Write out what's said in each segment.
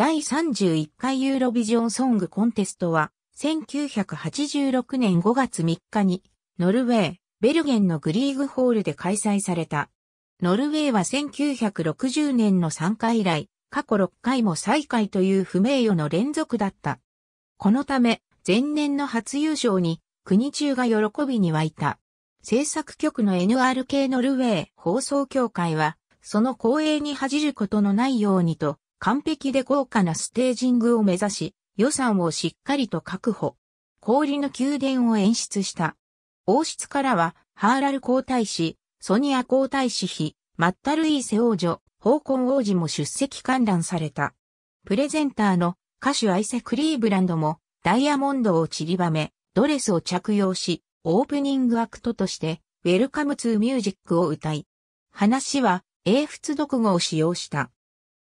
第31回ユーロビジョンソングコンテストは、1986年5月3日に、ノルウェー、ベルゲンのグリーグホールで開催された。ノルウェーは1960年の参加以来、過去6回も最下位という不名誉の連続だった。このため、前年の初優勝に、国中が喜びに沸いた。制作局の NRK ノルウェー放送協会は、その光栄に恥じることのないようにと、完璧で豪華なステージングを目指し、予算をしっかりと確保。氷の宮殿を演出した。王室からは、ハーラル皇太子、ソニア皇太子妃、マッタルイーセ王女、ホーコン王子も出席観覧された。プレゼンターの歌手アイセ・クリーブランドもダイヤモンドを散りばめ、ドレスを着用し、オープニングアクトとして、ウェルカムツーミュージックを歌い、話は英仏独語を使用した。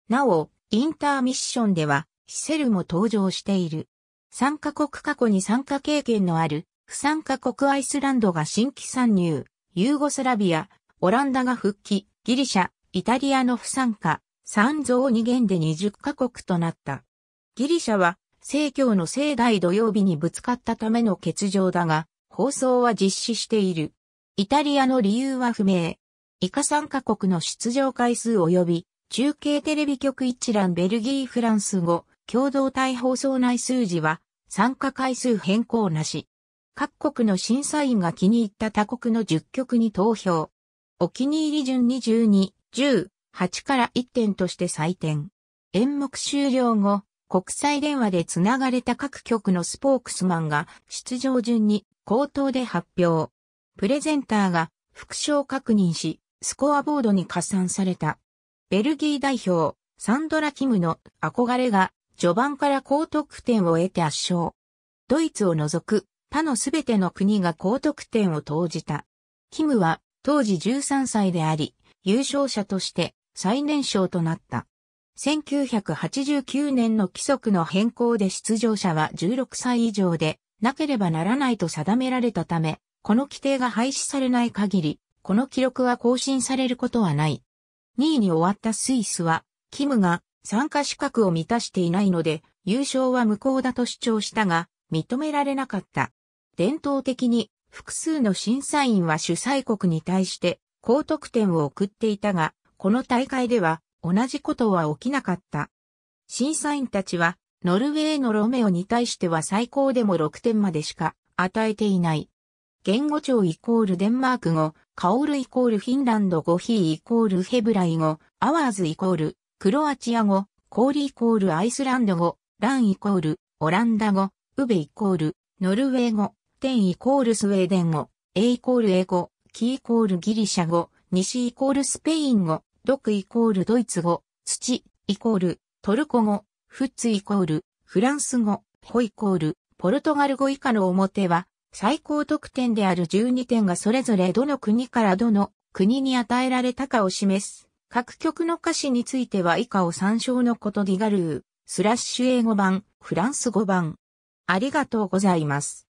なお、インターミッションでは、シセルも登場している。参加国過去に参加経験のある、不参加国アイスランドが新規参入、ユーゴスラビア、オランダが復帰、ギリシャ、イタリアの不参加、三増二減で20カ国となった。ギリシャは、政教の盛大土曜日にぶつかったための欠場だが、放送は実施している。イタリアの理由は不明。以下参加国の出場回数及び中継テレビ局一覧ベルギーフランス語、共同体放送内数字は、参加回数変更なし。各国の審査員が気に入った他国の10曲に投票。お気に入り順に12、10、8から1点として採点。演目終了後、国際電話でつながれた各局のスポークスマンが出場順に口頭で発表。プレゼンターが副賞確認し、スコアボードに加算された。ベルギー代表、サンドラ・キムの憧れが、序盤から高得点を得て圧勝。ドイツを除く、他のすべての国が高得点を投じた。キムは、当時13歳であり、優勝者として最年少となった。1989年の規則の変更で出場者は16歳以上でなければならないと定められたため、この規定が廃止されない限り、この記録は更新されることはない。2位に終わったスイスは、キムが参加資格を満たしていないので、優勝は無効だと主張したが、認められなかった。伝統的に、複数の審査員は主催国に対して高得点を送っていたが、この大会では同じことは起きなかった。審査員たちは、ノルウェーのロメオに対しては最高でも6点までしか与えていない。言語庁イコールデンマーク語、カオルイコールフィンランド語ヒーイコールヘブライ語、アワーズイコールクロアチア語、コーリイコールアイスランド語、ランイコールオランダ語、ウベイコールノルウェー語、テンイコールスウェーデン語、エイコール英語、キイコールギリシャ語、西イコールスペイン語、ドクイコールドイツ語、土イコールトルコ語、フッツイコールフランス語、ホイコールポルトガル語以下の表は最高得点である12点がそれぞれどの国からどの国に与えられたかを示す。各曲の歌詞については以下を参照のことディガルー、スラッシュ英語版、フランス語版。ありがとうございます。